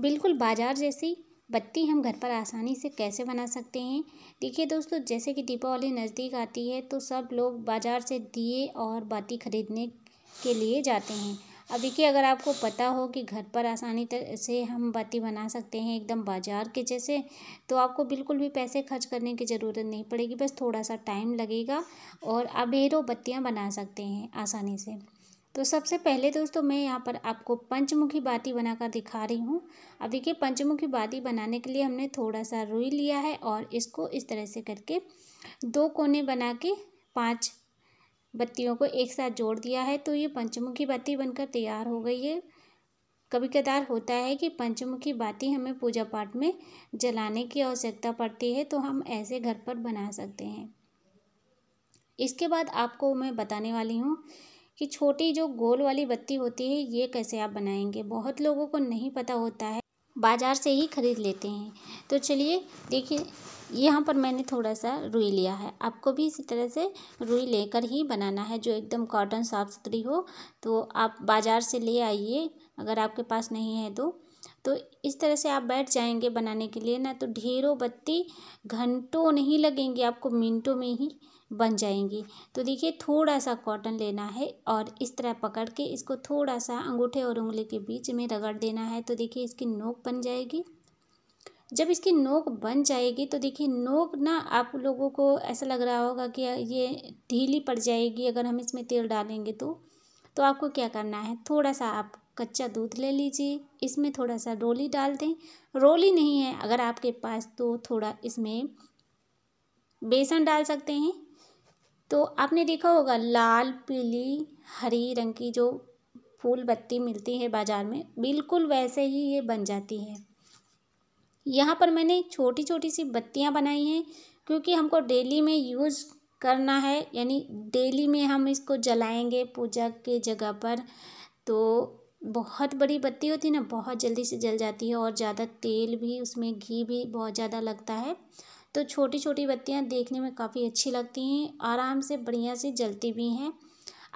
बिल्कुल बाजार जैसी बत्ती हम घर पर आसानी से कैसे बना सकते हैं देखिए दोस्तों जैसे कि दीपावली नज़दीक आती है तो सब लोग बाज़ार से दिए और बाती खरीदने के लिए जाते हैं अब देखिए अगर आपको पता हो कि घर पर आसानी से हम बाती बना सकते हैं एकदम बाज़ार के जैसे तो आपको बिल्कुल भी पैसे खर्च करने की ज़रूरत नहीं पड़ेगी बस थोड़ा सा टाइम लगेगा और आप बत्तियाँ बना सकते हैं आसानी से तो सबसे पहले दोस्तों मैं यहाँ पर आपको पंचमुखी बाती बनाकर दिखा रही हूँ अब देखिए पंचमुखी बाती बनाने के लिए हमने थोड़ा सा रुई लिया है और इसको इस तरह से करके दो कोने बना के पाँच बत्तियों को एक साथ जोड़ दिया है तो ये पंचमुखी बाती बनकर तैयार हो गई है कभी कदार होता है कि पंचमुखी बाती हमें पूजा पाठ में जलाने की आवश्यकता पड़ती है तो हम ऐसे घर पर बना सकते हैं इसके बाद आपको मैं बताने वाली हूँ कि छोटी जो गोल वाली बत्ती होती है ये कैसे आप बनाएंगे बहुत लोगों को नहीं पता होता है बाज़ार से ही ख़रीद लेते हैं तो चलिए देखिए यहाँ पर मैंने थोड़ा सा रुई लिया है आपको भी इसी तरह से रुई लेकर ही बनाना है जो एकदम कॉटन साफ़ सुथरी हो तो आप बाज़ार से ले आइए अगर आपके पास नहीं है तो तो इस तरह से आप बैठ जाएंगे बनाने के लिए ना तो ढेरों बत्ती घंटों नहीं लगेंगे आपको मिनटों में ही बन जाएंगी तो देखिए थोड़ा सा कॉटन लेना है और इस तरह पकड़ के इसको थोड़ा सा अंगूठे और उंगली के बीच में रगड़ देना है तो देखिए इसकी नोक बन जाएगी जब इसकी नोक बन जाएगी तो देखिए नोक ना आप लोगों को ऐसा लग रहा होगा कि ये ढीली पड़ जाएगी अगर हम इसमें तेल डालेंगे तो तो आपको क्या करना है थोड़ा सा आप कच्चा दूध ले लीजिए इसमें थोड़ा सा रोली डाल दें रोली नहीं है अगर आपके पास तो थोड़ा इसमें बेसन डाल सकते हैं तो आपने देखा होगा लाल पीली हरी रंग की जो फूल बत्ती मिलती है बाज़ार में बिल्कुल वैसे ही ये बन जाती है यहाँ पर मैंने छोटी छोटी सी बत्तियाँ बनाई हैं क्योंकि हमको डेली में यूज़ करना है यानी डेली में हम इसको जलाएंगे पूजा के जगह पर तो बहुत बड़ी बत्ती होती है ना बहुत जल्दी से जल जाती है और ज़्यादा तेल भी उसमें घी भी बहुत ज़्यादा लगता है तो छोटी छोटी बत्तियाँ देखने में काफ़ी अच्छी लगती हैं आराम से बढ़िया से जलती भी हैं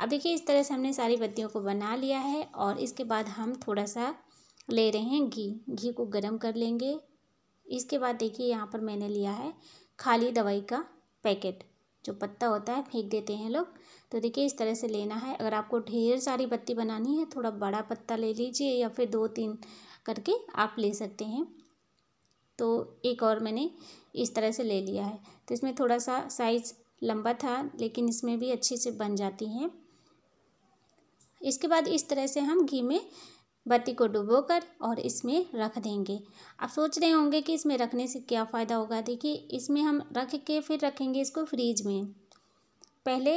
अब देखिए इस तरह से हमने सारी बत्तियों को बना लिया है और इसके बाद हम थोड़ा सा ले रहे हैं घी घी को गर्म कर लेंगे इसके बाद देखिए यहाँ पर मैंने लिया है खाली दवाई का पैकेट जो पत्ता होता है फेंक देते हैं लोग तो देखिए इस तरह से लेना है अगर आपको ढेर सारी बत्ती बनानी है थोड़ा बड़ा पत्ता ले लीजिए या फिर दो तीन करके आप ले सकते हैं तो एक और मैंने इस तरह से ले लिया है तो इसमें थोड़ा सा साइज़ लंबा था लेकिन इसमें भी अच्छे से बन जाती है इसके बाद इस तरह से हम घी में बत्ती को डुबोकर और इसमें रख देंगे आप सोच रहे होंगे कि इसमें रखने से क्या फ़ायदा होगा देखिए इसमें हम रख के फिर रखेंगे इसको फ्रीज में पहले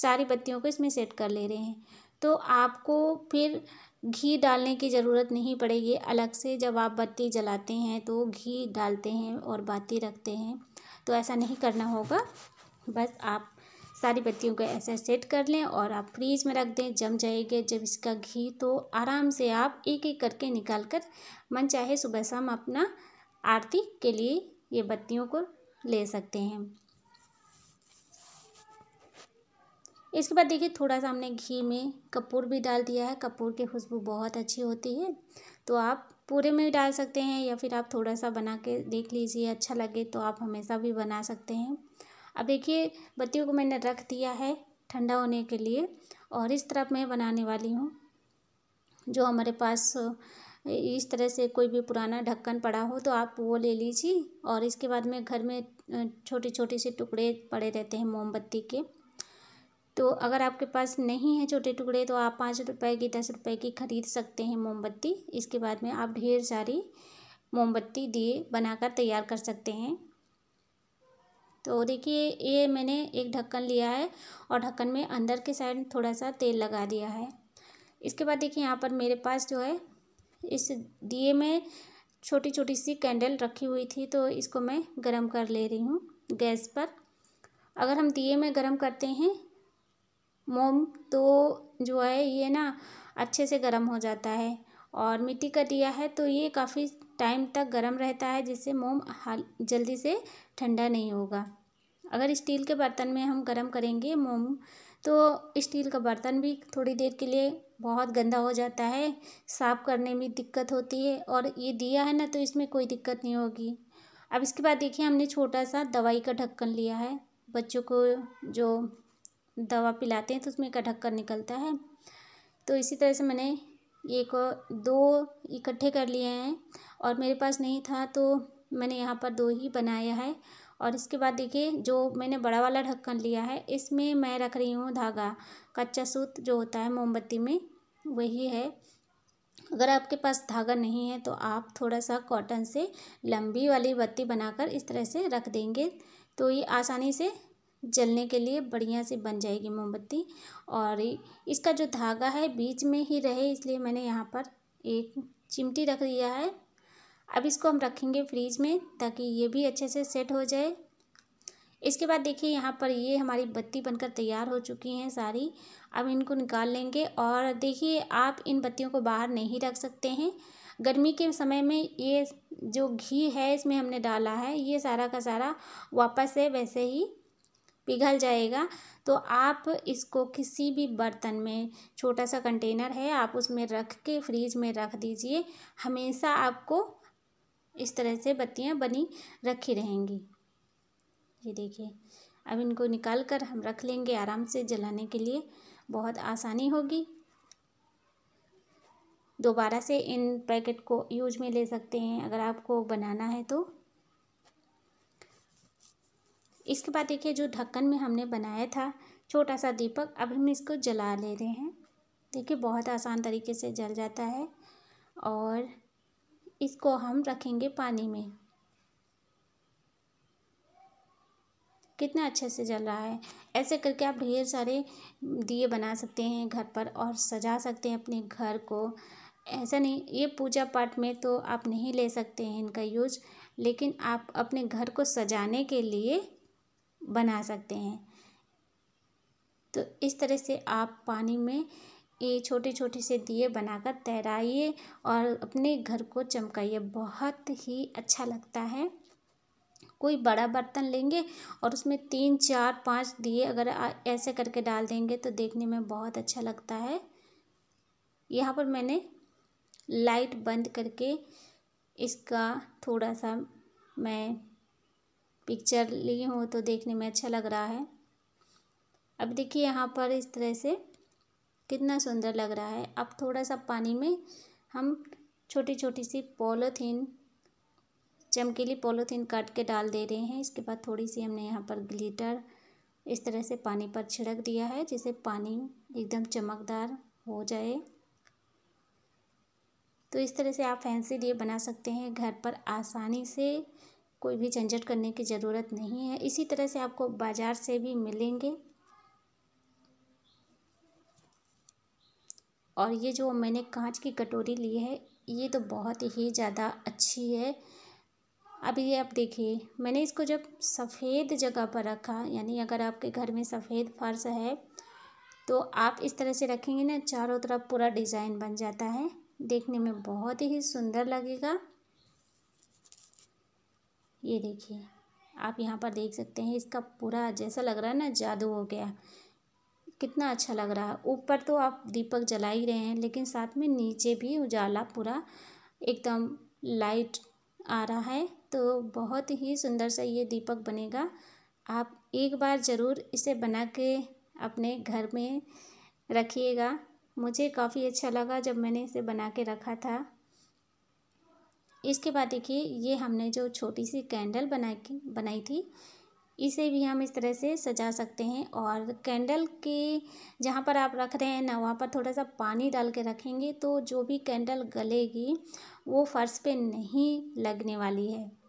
सारी बत्तियों को इसमें सेट कर ले रहे हैं तो आपको फिर घी डालने की ज़रूरत नहीं पड़ेगी अलग से जब आप बत्ती जलाते हैं तो घी डालते हैं और बाती रखते हैं तो ऐसा नहीं करना होगा बस आप सारी बत्तियों को ऐसे सेट कर लें और आप फ्रीज में रख दें जम जाएंगे जब इसका घी तो आराम से आप एक एक करके निकाल कर मन चाहे सुबह शाम अपना आरती के लिए ये बत्तियों को ले सकते हैं इसके बाद देखिए थोड़ा सा हमने घी में कपूर भी डाल दिया है कपूर की खुशबू बहुत अच्छी होती है तो आप पूरे में डाल सकते हैं या फिर आप थोड़ा सा बना के देख लीजिए अच्छा लगे तो आप हमेशा भी बना सकते हैं अब देखिए बत्तियों को मैंने रख दिया है ठंडा होने के लिए और इस तरफ मैं बनाने वाली हूँ जो हमारे पास इस तरह से कोई भी पुराना ढक्कन पड़ा हो तो आप वो ले लीजिए और इसके बाद में घर में छोटे छोटे से टुकड़े पड़े रहते हैं मोमबत्ती के तो अगर आपके पास नहीं है छोटे टुकड़े तो आप पाँच रुपए की दस रुपए की खरीद सकते हैं मोमबत्ती इसके बाद में आप ढेर सारी मोमबत्ती दिए बनाकर तैयार कर सकते हैं तो देखिए ये मैंने एक ढक्कन लिया है और ढक्कन में अंदर के साइड थोड़ा सा तेल लगा दिया है इसके बाद देखिए यहाँ पर मेरे पास जो है इस दिए में छोटी छोटी सी कैंडल रखी हुई थी तो इसको मैं गर्म कर ले रही हूँ गैस पर अगर हम दिए में गर्म करते हैं मोम तो जो है ये ना अच्छे से गर्म हो जाता है और मिट्टी का दिया है तो ये काफ़ी टाइम तक गर्म रहता है जिससे मोम हाल जल्दी से ठंडा नहीं होगा अगर स्टील के बर्तन में हम गर्म करेंगे मोम तो स्टील का बर्तन भी थोड़ी देर के लिए बहुत गंदा हो जाता है साफ़ करने में दिक्कत होती है और ये दिया है ना तो इसमें कोई दिक्कत नहीं होगी अब इसके बाद देखिए हमने छोटा सा दवाई का ढक्कन लिया है बच्चों को जो दवा पिलाते हैं तो उसमें का ढक्कन निकलता है तो इसी तरह से मैंने एक दो इकट्ठे कर लिए हैं और मेरे पास नहीं था तो मैंने यहाँ पर दो ही बनाया है और इसके बाद देखिए जो मैंने बड़ा वाला ढक्कन लिया है इसमें मैं रख रही हूँ धागा कच्चा सूत जो होता है मोमबत्ती में वही है अगर आपके पास धागा नहीं है तो आप थोड़ा सा कॉटन से लंबी वाली बत्ती बनाकर इस तरह से रख देंगे तो ये आसानी से जलने के लिए बढ़िया से बन जाएगी मोमबत्ती और इसका जो धागा है बीच में ही रहे इसलिए मैंने यहाँ पर एक चिमटी रख दिया है अब इसको हम रखेंगे फ्रिज में ताकि ये भी अच्छे से सेट हो जाए इसके बाद देखिए यहाँ पर ये हमारी बत्ती बनकर तैयार हो चुकी हैं सारी अब इनको निकाल लेंगे और देखिए आप इन बत्तियों को बाहर नहीं रख सकते हैं गर्मी के समय में ये जो घी है इसमें हमने डाला है ये सारा का सारा वापस से वैसे ही पिघल जाएगा तो आप इसको किसी भी बर्तन में छोटा सा कंटेनर है आप उसमें रख के फ्रीज में रख दीजिए हमेशा आपको इस तरह से बत्तियाँ बनी रखी रहेंगी ये देखिए अब इनको निकाल कर हम रख लेंगे आराम से जलाने के लिए बहुत आसानी होगी दोबारा से इन पैकेट को यूज में ले सकते हैं अगर आपको बनाना है तो इसके बाद देखिए जो ढक्कन में हमने बनाया था छोटा सा दीपक अब हम इसको जला ले रहे हैं देखिए बहुत आसान तरीके से जल जाता है और इसको हम रखेंगे पानी में कितना अच्छे से जल रहा है ऐसे करके आप ढेर सारे दिए बना सकते हैं घर पर और सजा सकते हैं अपने घर को ऐसा नहीं ये पूजा पाठ में तो आप नहीं ले सकते हैं इनका यूज लेकिन आप अपने घर को सजाने के लिए बना सकते हैं तो इस तरह से आप पानी में ये छोटे छोटे से दिए बनाकर तैराइए और अपने घर को चमकाइए बहुत ही अच्छा लगता है कोई बड़ा बर्तन लेंगे और उसमें तीन चार पाँच दिए अगर ऐसे करके डाल देंगे तो देखने में बहुत अच्छा लगता है यहाँ पर मैंने लाइट बंद करके इसका थोड़ा सा मैं पिक्चर ली हूँ तो देखने में अच्छा लग रहा है अब देखिए यहाँ पर इस तरह से कितना सुंदर लग रहा है अब थोड़ा सा पानी में हम छोटी छोटी सी पॉलोथीन चमकीली पॉलोथीन काट के डाल दे रहे हैं इसके बाद थोड़ी सी हमने यहाँ पर ग्लिटर इस तरह से पानी पर छिड़क दिया है जिससे पानी एकदम चमकदार हो जाए तो इस तरह से आप फैंसी लिए बना सकते हैं घर पर आसानी से कोई भी झंझट करने की ज़रूरत नहीं है इसी तरह से आपको बाज़ार से भी मिलेंगे और ये जो मैंने कांच की कटोरी ली है ये तो बहुत ही ज़्यादा अच्छी है अब ये आप देखिए मैंने इसको जब सफ़ेद जगह पर रखा यानी अगर आपके घर में सफ़ेद फर्श है तो आप इस तरह से रखेंगे ना चारों तरफ पूरा डिज़ाइन बन जाता है देखने में बहुत ही सुंदर लगेगा ये देखिए आप यहाँ पर देख सकते हैं इसका पूरा जैसा लग रहा है ना जादू हो गया कितना अच्छा लग रहा है ऊपर तो आप दीपक जला ही रहे हैं लेकिन साथ में नीचे भी उजाला पूरा एकदम लाइट आ रहा है तो बहुत ही सुंदर सा ये दीपक बनेगा आप एक बार ज़रूर इसे बना के अपने घर में रखिएगा मुझे काफ़ी अच्छा लगा जब मैंने इसे बना के रखा था इसके बाद देखिए ये हमने जो छोटी सी कैंडल बनाई बनाई थी इसे भी हम इस तरह से सजा सकते हैं और कैंडल के जहाँ पर आप रख रहे हैं ना वहाँ पर थोड़ा सा पानी डाल के रखेंगे तो जो भी कैंडल गलेगी वो फर्श पे नहीं लगने वाली है